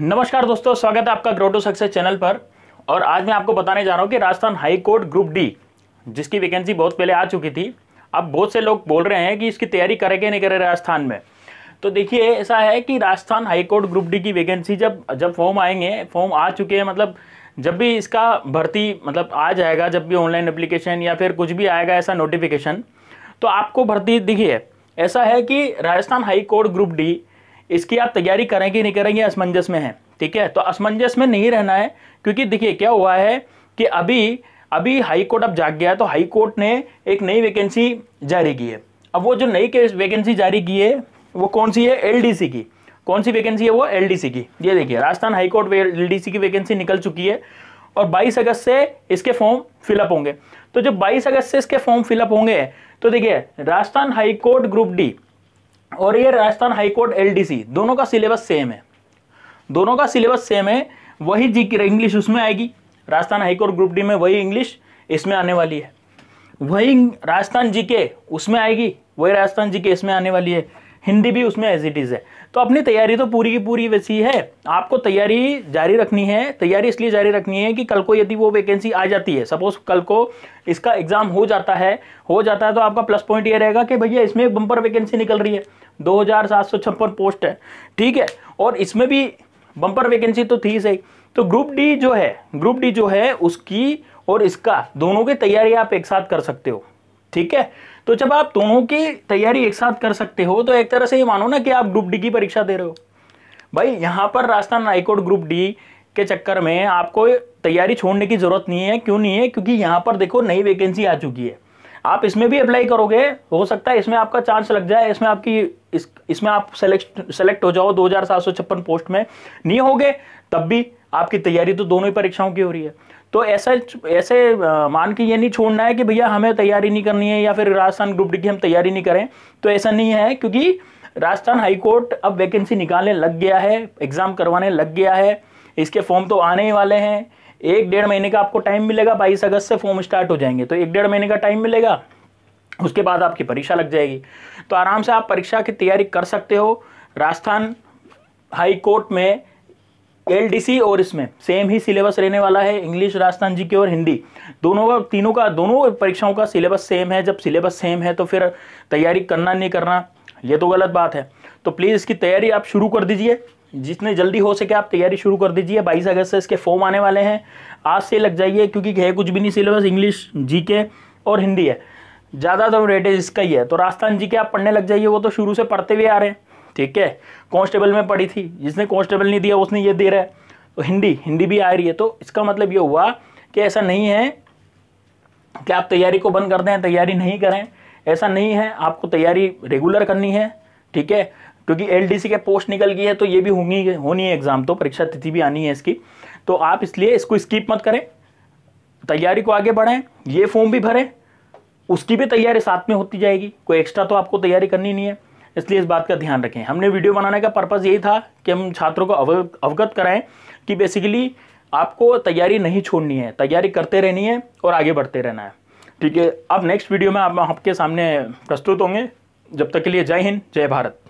नमस्कार दोस्तों स्वागत है आपका ग्रोटो सक्सेस चैनल पर और आज मैं आपको बताने जा रहा हूँ कि Rajasthan high court group D जिसकी वैकेंसी बहुत पहले आ चुकी थी अब बहुत से लोग बोल रहे हैं कि इसकी तैयारी करेंगे नहीं करे राजस्थान में तो देखिए ऐसा है कि Rajasthan high court group D की वैकेंसी जब जब फॉर्म आएंगे फॉर्म आ चुके हैं मतलब जब भी इसका भर्ती मतलब आ जाएगा जब भी ऑनलाइन अप्लीकेशन या फिर कुछ भी आएगा ऐसा नोटिफिकेशन तो आपको भर्ती दिखिए ऐसा है कि Rajasthan high court group D इसकी आप तैयारी करें कि नहीं करेंगे असमंजस में है ठीक है तो असमंजस में नहीं रहना है क्योंकि देखिए क्या हुआ है कि अभी अभी हाई कोर्ट अब जाग गया तो हाई कोर्ट ने एक नई वैकेंसी जारी की है अब वो जो नई वैकेंसी जारी की है वो कौन सी है एलडीसी की कौन सी वैकेंसी है वो एलडीसी की ये देखिए राजस्थान हाईकोर्ट एलडीसी की वैकेंसी निकल चुकी है और 22 अगस्त से इसके फॉर्म फिलअप होंगे तो जब 22 अगस्त से इसके फॉर्म फिलअप होंगे तो देखिए राजस्थान हाईकोर्ट ग्रुप डी और ये राजस्थान हाईकोर्ट सी दोनों का सिलेबस सेम है दोनों का सिलेबस सेम है वही जी इंग्लिश उसमें आएगी राजस्थान हाईकोर्ट ग्रुप डी में वही इंग्लिश इसमें आने वाली है वही राजस्थान जीके उसमें आएगी वही राजस्थान जीके इसमें आने वाली है हिंदी भी उसमें एज इट इज़ है तो अपनी तैयारी तो पूरी की पूरी वैसी है आपको तैयारी जारी रखनी है तैयारी इसलिए जारी रखनी है कि कल को यदि वो वैकेंसी आ जाती है सपोज कल को इसका एग्ज़ाम हो जाता है हो जाता है तो आपका प्लस पॉइंट ये रहेगा कि भैया इसमें बम्पर वैकेंसी निकल रही है दो पोस्ट है ठीक है और इसमें भी बम्पर वैकेंसी तो थी सही तो ग्रुप डी जो है ग्रुप डी जो है उसकी और इसका दोनों की तैयारी आप एक साथ कर सकते हो ठीक है तो जब आप दोनों की तैयारी एक साथ कर सकते हो तो एक तरह से ये मानो ना कि आप ग्रुप डी की परीक्षा दे रहे हो भाई यहाँ पर राजस्थान हाईकोर्ट ग्रुप डी के चक्कर में आपको तैयारी छोड़ने की ज़रूरत नहीं है क्यों नहीं है क्योंकि यहाँ पर देखो नई वैकेंसी आ चुकी है आप इसमें भी अप्लाई करोगे हो सकता है इसमें आपका चांस लग जाए इसमें आपकी इस इसमें आप सेलेक्ट सेलेक्ट हो जाओ दो पोस्ट में नहीं होगे तब भी आपकी तैयारी तो दोनों ही परीक्षाओं की हो रही है तो ऐसा ऐसे मान के ये नहीं छोड़ना है कि भैया हमें तैयारी नहीं करनी है या फिर राजस्थान ग्रुप डी की हम तैयारी नहीं करें तो ऐसा नहीं है क्योंकि राजस्थान हाईकोर्ट अब वैकेंसी निकालने लग गया है एग्ज़ाम करवाने लग गया है इसके फॉर्म तो आने ही वाले हैं एक डेढ़ महीने का आपको टाइम मिलेगा बाईस अगस्त से फॉर्म स्टार्ट हो जाएंगे तो एक डेढ़ महीने का टाइम मिलेगा उसके बाद आपकी परीक्षा लग जाएगी तो आराम से आप परीक्षा की तैयारी कर सकते हो राजस्थान हाई कोर्ट में एलडीसी और इसमें सेम ही सिलेबस रहने वाला है इंग्लिश राजस्थान जी के और हिंदी दोनों का तीनों का दोनों परीक्षाओं का सिलेबस सेम है जब सिलेबस सेम है तो फिर तैयारी करना नहीं करना ये तो गलत बात है तो प्लीज़ इसकी तैयारी आप शुरू कर दीजिए जितने जल्दी हो सके आप तैयारी शुरू कर दीजिए बाईस अगस्त से इसके फॉर्म आने वाले हैं आज से लग जाइए क्योंकि है कुछ भी नहीं सिलेबस इंग्लिश जीके और हिंदी है ज़्यादातर तो रेटेज इसका ही है तो राजस्थान जी के आप पढ़ने लग जाइए वो तो शुरू से पढ़ते हुए आ रहे हैं ठीक है कॉन्स्टेबल में पढ़ी थी जिसने कांस्टेबल नहीं दिया उसने ये दे रहा है तो हिंदी हिंदी भी आ रही है तो इसका मतलब ये हुआ कि ऐसा नहीं है कि आप तैयारी को बंद कर दें तैयारी नहीं करें ऐसा नहीं है आपको तैयारी रेगुलर करनी है ठीक है क्योंकि एलडीसी के पोस्ट निकल गई है तो ये भी होंगी होनी है एग्ज़ाम तो परीक्षा तिथि भी आनी है इसकी तो आप इसलिए इसको स्कीप मत करें तैयारी को आगे बढ़ाएं ये फॉर्म भी भरें उसकी भी तैयारी साथ में होती जाएगी कोई एक्स्ट्रा तो आपको तैयारी करनी नहीं है इसलिए इस बात का ध्यान रखें हमने वीडियो बनाने का पर्पज़ यही था कि हम छात्रों को अवगत कराएं कि बेसिकली आपको तैयारी नहीं छोड़नी है तैयारी करते रहनी है और आगे बढ़ते रहना है ठीक है अब नेक्स्ट वीडियो में आप आपके सामने प्रस्तुत होंगे जब तक के लिए जय हिंद जय भारत